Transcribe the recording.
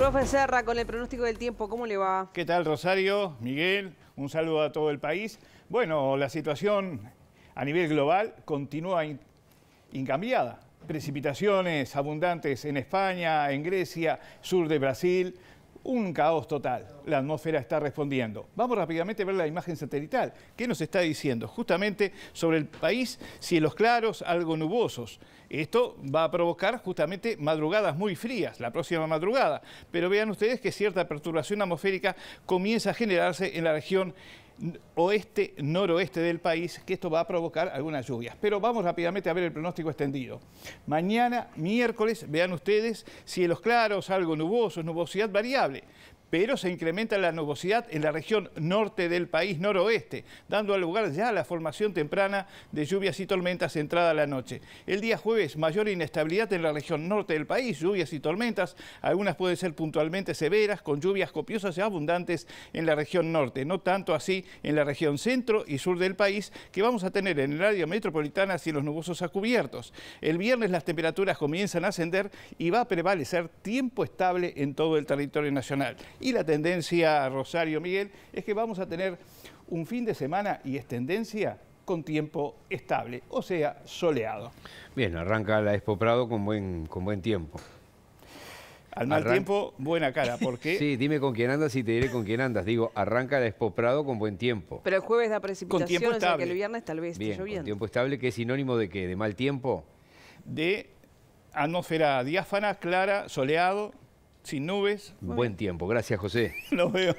Profe Serra, con el pronóstico del tiempo, ¿cómo le va? ¿Qué tal, Rosario? Miguel, un saludo a todo el país. Bueno, la situación a nivel global continúa incambiada. Precipitaciones abundantes en España, en Grecia, sur de Brasil, un caos total. La atmósfera está respondiendo. Vamos rápidamente a ver la imagen satelital. ¿Qué nos está diciendo? Justamente sobre el país, cielos claros, algo nubosos. Esto va a provocar justamente madrugadas muy frías, la próxima madrugada. Pero vean ustedes que cierta perturbación atmosférica comienza a generarse en la región oeste-noroeste del país, que esto va a provocar algunas lluvias. Pero vamos rápidamente a ver el pronóstico extendido. Mañana, miércoles, vean ustedes, cielos claros, algo nubosos, nubosidad variable, pero se incrementa la nubosidad en la región norte del país noroeste, dando lugar ya a la formación temprana de lluvias y tormentas entrada la noche. El día jueves, mayor inestabilidad en la región norte del país, lluvias y tormentas, algunas pueden ser puntualmente severas, con lluvias copiosas y abundantes en la región norte, no tanto así en la región centro y sur del país, que vamos a tener en el área metropolitana si los nubosos a cubiertos. El viernes las temperaturas comienzan a ascender y va a prevalecer tiempo estable en todo el territorio nacional. Y la tendencia, Rosario Miguel, es que vamos a tener un fin de semana y es tendencia con tiempo estable, o sea, soleado. Bien, arranca la Expo Prado con buen, con buen tiempo. Al mal tiempo, buena cara, porque... sí, dime con quién andas y te diré con quién andas. Digo, arranca la Expo Prado con buen tiempo. Pero el jueves da precipitación, con que el viernes tal vez lloviendo. Con tiempo estable, que es sinónimo de qué, de mal tiempo. De atmósfera diáfana, clara, soleado, sin nubes. Buen tiempo, gracias José. Nos veo.